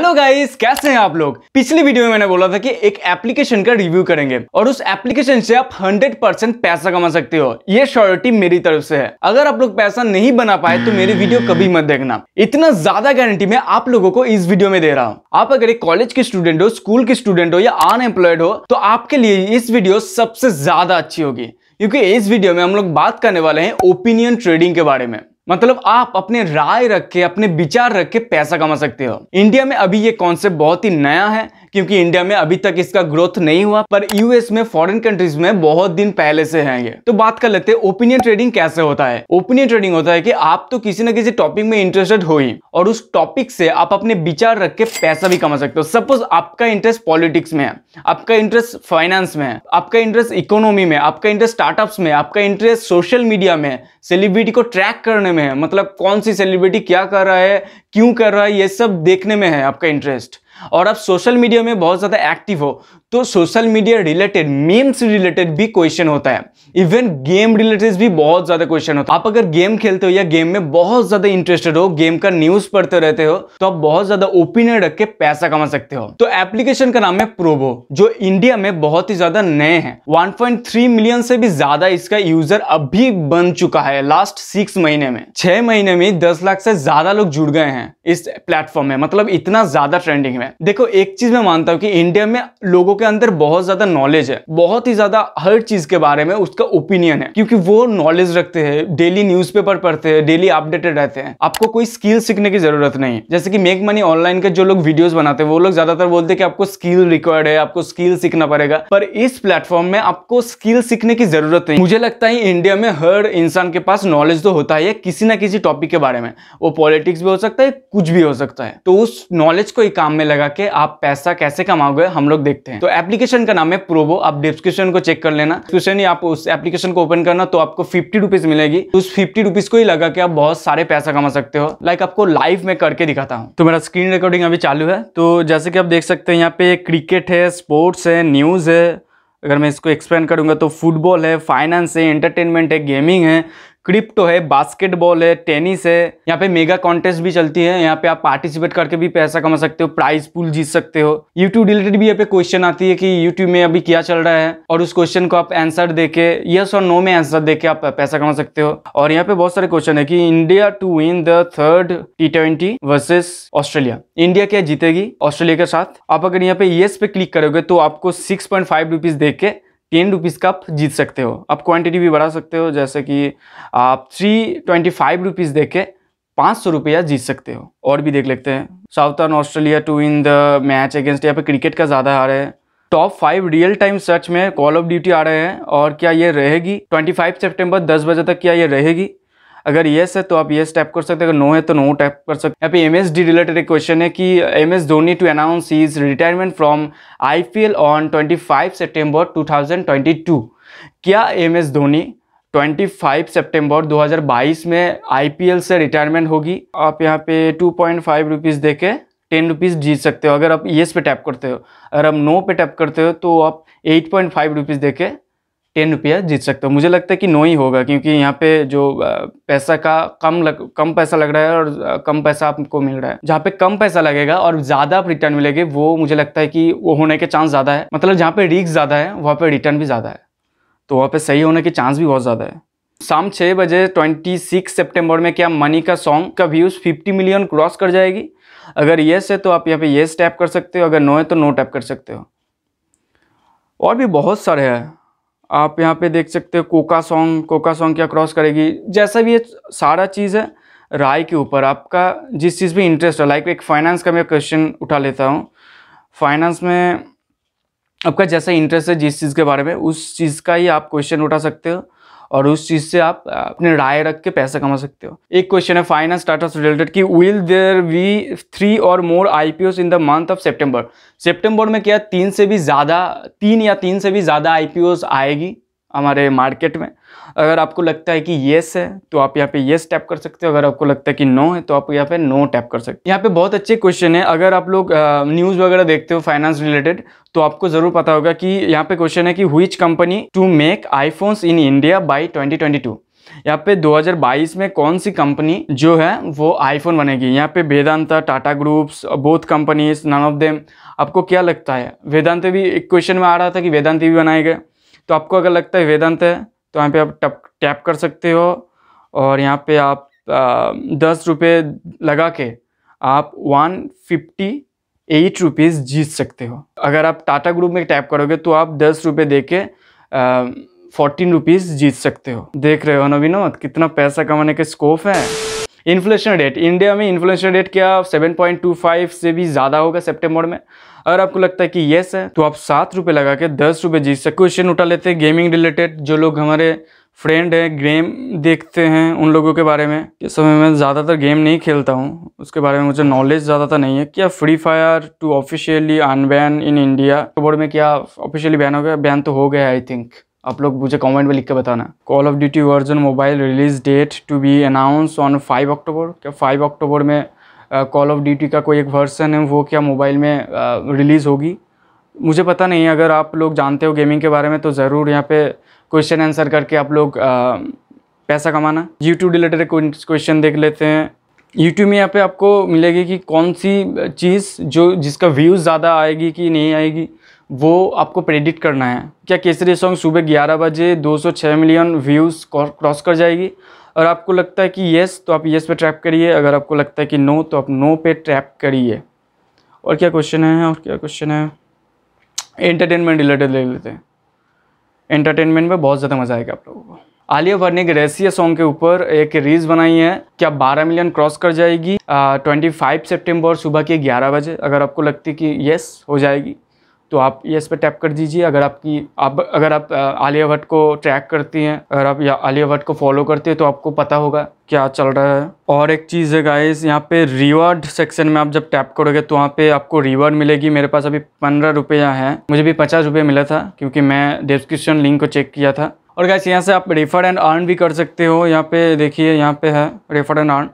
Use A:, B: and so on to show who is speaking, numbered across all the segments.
A: hello guys कैसे हैं आप लोग पिछली वीडियो में मैंने बोला था कि एक एप्लीकेशन का रिव्यू करेंगे और उस एप्लीकेशन से आप 100 परसेंट पैसा कमा सकते हो ये श्योरिटी मेरी तरफ से है अगर आप लोग पैसा नहीं बना पाए तो मेरी वीडियो कभी मत देखना इतना ज्यादा गारंटी मैं आप लोगों को इस वीडियो में दे रहा हूँ आप अगर एक कॉलेज के स्टूडेंट हो स्कूल के स्टूडेंट हो या अनएम्प्लॉयड हो तो आपके लिए इस वीडियो सबसे ज्यादा अच्छी होगी क्योंकि इस वीडियो में हम लोग बात करने वाले हैं ओपिनियन ट्रेडिंग के बारे में मतलब आप अपने राय रख के अपने विचार रख के पैसा कमा सकते हो इंडिया में अभी ये कॉन्सेप्ट बहुत ही नया है क्योंकि इंडिया में अभी तक इसका ग्रोथ नहीं हुआ पर यूएस में फॉरेन कंट्रीज में बहुत दिन पहले से है ये तो बात कर लेते हैं ओपिनियन ट्रेडिंग कैसे होता है ओपिनियन ट्रेडिंग होता है कि आप तो किसी ना किसी टॉपिक में इंटरेस्टेड हो ही और उस टॉपिक से आप अपने विचार रख के पैसा भी कमा सकते हो सपोज आपका इंटरेस्ट पॉलिटिक्स में है आपका इंटरेस्ट फाइनेंस में है आपका इंटरेस्ट इकोनॉमी में आपका इंटरेस्ट स्टार्टअप्स में आपका इंटरेस्ट सोशल मीडिया में सेलिब्रिटी को ट्रैक करने में है मतलब कौन सी सेलिब्रिटी क्या कर रहा है क्यों कर रहा है ये सब देखने में है आपका इंटरेस्ट और आप सोशल मीडिया में बहुत ज़्यादा एक्टिव हो तो social media related memes related भी क्वेश्चन होता है इवन गेम रिलेटेड भी बहुत ज़्यादा क्वेश्चन होता है आप अगर गेम खेलते हो या गेम में बहुत ज़्यादा इंटरेस्टेड हो गेम का न्यूज़ पढ़ते रहते हो तो आप बहुत ज़्यादा ओपिनियन रख के पैसा कमा सकते हो तो एप्लीकेशन का नाम है प्रोबो जो इंडिया में बहुत ही ज़्यादा नए हैं वन मिलियन से भी ज़्यादा इसका यूजर अभी बन चुका है लास्ट सिक्स महीने में छह महीने में दस लाख से ज़्यादा लोग जुड़ गए हैं इस प्लेटफॉर्म में मतलब इतना ज़्यादा ट्रेंडिंग में है देखो एक चीज मैं मानता हूँ कि इंडिया में लोगों के अंदर बहुत ज्यादा नॉलेज है बहुत ही ज्यादा हर चीज के बारे में उसका ओपिनियन है क्योंकि वो नॉलेज रखते हैं डेली न्यूज पढ़ते हैं डेली अपडेटेड रहते हैं आपको कोई स्किल सीखने की जरूरत नहीं जैसे कि मेक मनी ऑनलाइन के जो लोग वीडियोस बनाते हैं वो लोग ज्यादातर बोलते हैं कि आपको स्किल रिक्वायर्ड है आपको स्किल सीखना पड़ेगा पर इस प्लेटफॉर्म में आपको स्किल सीखने की जरूरत नहीं मुझे लगता है इंडिया में हर इंसान के पास नॉलेज तो होता है किसी ना किसी टॉपिक के बारे में वो पॉलिटिक्स भी हो सकता है कुछ भी हो सकता है तो उस नॉलेज को ही काम में लगा लगा के आप पैसा कैसे कमाओगे हम लोग देखते हैं तो एप्लीकेशन का नाम है प्रोबो आप डिस्क्रिप्शन को चेक कर लेना डिस्क्रिप्शन आप उस एप्लीकेशन को ओपन करना तो आपको फिफ्टी रुपीज मिलेगी उस फिफ्टी रुपीज को ही लगा के आप बहुत सारे पैसा कमा सकते हो लाइक आपको लाइव में करके दिखाता हूँ तो मेरा स्क्रीन रिकॉर्डिंग अभी चालू है तो जैसे कि आप देख सकते हैं यहाँ पे क्रिकेट है स्पोर्ट्स है न्यूज़ है अगर मैं इसको एक्सप्लेन करूंगा तो फुटबॉल है फाइनेंस है एंटरटेनमेंट है गेमिंग है क्रिप्टो है बास्केटबॉल है टेनिस है यहाँ पे मेगा कॉन्टेस्ट भी चलती है यहाँ पे आप पार्टिसिपेट करके भी पैसा कमा सकते हो प्राइज पुल जीत सकते हो यूट्यूब रिलेटेड भी यहाँ पे क्वेश्चन आती है कि यूट्यूब में अभी क्या चल रहा है और उस क्वेश्चन को आप आंसर देके यस और नो में आंसर देके आप पैसा कमा सकते हो और यहाँ पे बहुत सारे क्वेश्चन है की India to win the third T twenty versus Australia India क्या जीतेगी ऑस्ट्रेलिया के साथ आप अगर यहाँ पे येस पे क्लिक करोगे तो आपको सिक्स पॉइंट फाइव रुपीज देख के टेन रुपीज़ का आप जीत सकते हो आप क्वांटिटी भी बढ़ा सकते हो जैसे कि आप थ्री ट्वेंटी फाइव रुपीज़ दे के पाँच सौ रुपया जीत सकते हो और भी देख लेते हैं southern Australia to in the match against यहाँ पे क्रिकेट का ज़्यादा आ रहा है top five real time search में कॉल ऑफ ड्यूटी आ रहे हैं और क्या ये रहेगी फाइव सेप्टेम्बर दस बजे तक क्या ये रहेगी अगर येस है तो आप येस टाइप कर सकते हैं अगर नो है तो नो टाइप कर सकते हैं यहाँ पे एम एस डी रिलेटेड एक क्वेश्चन है कि M S Dhoni to announce is retirement from I P L on twenty five September two thousand twenty two क्या एम एस धोनी 25 सितंबर 2022 में आईपीएल से रिटायरमेंट होगी आप यहाँ पे 2.5 पॉइंट रुपीज़ दे के टेन रुपीज़ जीत सकते हो अगर आप येस पे टैप करते हो अगर आप नो पे टैप करते हो तो आप 8.5 पॉइंट फाइव रुपीज़ दे के टेन रुपया जीत सकते हो मुझे लगता है कि नो ही होगा क्योंकि यहाँ पे जो पैसा का कम लग कम पैसा लग रहा है और कम पैसा आपको मिल रहा है जहाँ पे कम पैसा लगेगा और ज़्यादा आप रिटर्न मिलेगी वो मुझे लगता है कि वो होने के चांस ज़्यादा है मतलब जहाँ पे रिक्स ज़्यादा है वहाँ पे रिटर्न भी ज़्यादा है तो वहाँ पे सही होने के चांस भी बहुत ज़्यादा है शाम छः बजे सिक्स सेप्टेम्बर में क्या मनी का सॉन्ग का व्यूज़ फिफ्टी मिलियन क्रॉस कर जाएगी अगर येस है तो आप यहाँ पे येस टैप कर सकते हो अगर नो है तो नो टैप कर सकते हो और भी बहुत सारे हैं आप यहाँ पे देख सकते हो कोका सॉन्ग कोका सॉन्ग क्या क्रॉस करेगी जैसा भी ये सारा चीज़ है राय के ऊपर आपका जिस चीज़ में इंटरेस्ट है लाइक एक फाइनेंस का मैं क्वेश्चन उठा लेता हूँ फाइनेंस में आपका जैसा इंटरेस्ट है जिस चीज़ के बारे में उस चीज़ का ही आप क्वेश्चन उठा सकते हो और उस चीज़ से आप अपने राय रख के पैसा कमा सकते हो एक क्वेश्चन है फाइनेंस स्टार्टअप रिलेटेड कि विल देयर बी थ्री और more I in the month of September September में क्या तीन से भी ज़्यादा तीन या तीन से भी ज़्यादा आईपीओस आएगी हमारे मार्केट में अगर आपको लगता है कि येस है तो आप यहाँ पे येस टैप कर सकते हो अगर आपको लगता है कि नो है तो आप यहाँ पे नो टैप कर सकते हो यहाँ पे बहुत अच्छे क्वेश्चन है अगर आप लोग न्यूज़ वगैरह देखते हो फाइनेंस रिलेटेड तो आपको ज़रूर पता होगा कि यहाँ पे क्वेश्चन है कि which company to make iPhones in India by twenty यहाँ पे 2022 में कौन सी कंपनी जो है वो आईफोन बनेगी यहाँ पे Vedanta Tata groups both companies none of them आपको क्या लगता है वेदांत भी एक क्वेश्चन में आ रहा था कि वेदांत भी बनाए गए तो आपको अगर लगता है वेदांत है तो यहाँ पे आप टप टैप कर सकते हो और यहाँ पे आप दस रुपये लगा के आप वन फिफ्टी एट रुपीज़ जीत सकते हो अगर आप टाटा ग्रुप में टैप करोगे तो आप दस रुपये दे के फोर्टीन रुपीज़ जीत सकते हो देख रहे हो ना विनोद कितना पैसा कमाने के स्कोप है इन्फ्लेशन रेट इंडिया में इन्फ्लेशन रेट क्या 7.25 से भी ज़्यादा होगा सितंबर में अगर आपको लगता है कि येस है तो आप सात रुपये लगा के दस रुपये जीत सकते क्वेश्चन उठा लेते हैं गेमिंग रिलेटेड जो लोग हमारे फ्रेंड है गेम देखते हैं उन लोगों के बारे में इस समय मैं ज़्यादातर गेम नहीं खेलता हूँ उसके बारे में मुझे नॉलेज ज़्यादातर नहीं है क्या Free Fire to officially unban in India board में क्या ऑफिशियली बैन हो गया बैन तो हो गया आई थिंक आप लोग मुझे कमेंट में लिख के बताना call of duty version mobile release date to be announce on five October क्या फाइव अक्टूबर में कॉल ऑफ ड्यूटी का कोई एक वर्सन है वो क्या मोबाइल में रिलीज़ होगी मुझे पता नहीं है अगर आप लोग जानते हो गेमिंग के बारे में तो ज़रूर यहाँ पे क्वेश्चन आंसर करके आप लोग uh, पैसा कमाना यूट्यूब रिलेटेड क्वेश्चन देख लेते हैं यूट्यूब में यहाँ पे आपको मिलेगी कि कौन सी चीज़ जो जिसका व्यूज़ ज़्यादा आएगी कि नहीं आएगी वो आपको प्रेडिक्ट करना है क्या केसरी सॉन्ग सुबह 11 बजे 206 मिलियन व्यूज़ क्रॉस कर जाएगी और आपको लगता है कि येस तो आप येस पे ट्रैप करिए अगर आपको लगता है कि नो तो आप नो पे ट्रैप करिए और क्या क्वेश्चन है और क्या क्वेश्चन है एंटरटेनमेंट रिलेटेड ले लेते हैं एंटरटेनमेंट में बहुत ज़्यादा मज़ा आएगा आप लोगों को आलिया भट्ट ने एक रेसिया सॉन्ग के ऊपर एक रीज़ बनाई है क्या 12 मिलियन क्रॉस कर जाएगी आ, 25 सितंबर सुबह के 11 बजे अगर आपको लगती कि येस हो जाएगी तो आप इस पर टैप कर दीजिए अगर आपकी आप अगर आप आलिया भट्ट को ट्रैक करती हैं अगर आप आलिया भट्ट को फॉलो करते हैं तो आपको पता होगा क्या चल रहा है और एक चीज़ है गाइस यहाँ पे रिवार्ड सेक्शन में आप जब टैप करोगे तो वहाँ पे आपको रिवार्ड मिलेगी मेरे पास अभी पंद्रह रुपया है मुझे भी पचास रुपये मिला था क्योंकि मैं डिस्क्रिप्शन लिंक को चेक किया था और गाइस यहाँ से आप रेफर एंड अर्न भी कर सकते हो यहाँ पे देखिए यहाँ पे है रेफर एंड अर्न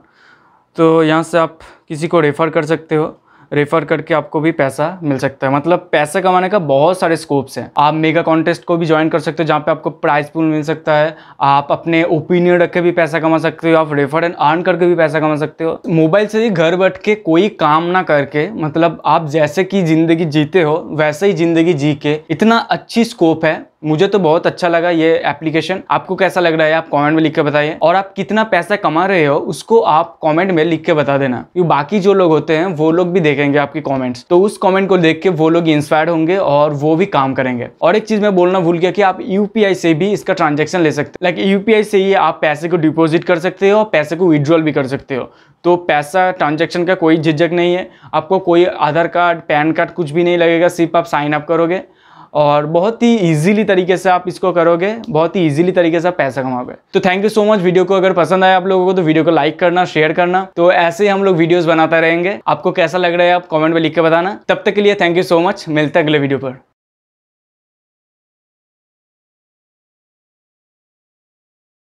A: तो यहाँ से आप किसी को रेफ़र कर सकते हो रेफ़र करके आपको भी पैसा मिल सकता है मतलब पैसे कमाने का बहुत सारे स्कोप्स हैं आप मेगा कॉन्टेस्ट को भी ज्वाइन कर सकते हो जहाँ पे आपको प्राइज पूल मिल सकता है आप अपने ओपिनियन रख के भी पैसा कमा सकते हो आप रेफर एंड अर्न करके भी पैसा कमा सकते हो मोबाइल से ही घर बैठ के कोई काम ना करके मतलब आप जैसे कि ज़िंदगी जीते हो वैसे ही ज़िंदगी जी के इतना अच्छी स्कोप है मुझे तो बहुत अच्छा लगा ये एप्लीकेशन आपको कैसा लग रहा है आप कमेंट में लिख के बताइए और आप कितना पैसा कमा रहे हो उसको आप कमेंट में लिख के बता देना क्योंकि बाकी जो लोग होते हैं वो लोग भी देखेंगे आपके कमेंट्स तो उस कमेंट को देख के वो लोग इंस्पायर्ड होंगे और वो भी काम करेंगे और एक चीज मैं बोलना भूल गया कि आप यूपीआई से भी इसका ट्रांजेक्शन ले सकते लाइक यूपीआई से ही आप पैसे को डिपोजिट कर सकते हो और पैसे को विड्रॉल भी कर सकते हो तो पैसा ट्रांजेक्शन का कोई झिझक नहीं है आपको कोई आधार कार्ड पैन कार्ड कुछ भी नहीं लगेगा सिर्फ आप साइन अप करोगे और बहुत ही ईजिली तरीके से आप इसको करोगे बहुत ही इजीली तरीके से आप पैसा कमाओगे तो thank you so much video को अगर पसंद आया आप लोगों को तो वीडियो को लाइक करना शेयर करना तो ऐसे ही हम लोग वीडियोस बनाते रहेंगे आपको कैसा लग रहा है आप कमेंट में लिख के बताना तब तक के लिए थैंक यू सो मच मिलते अगले वीडियो पर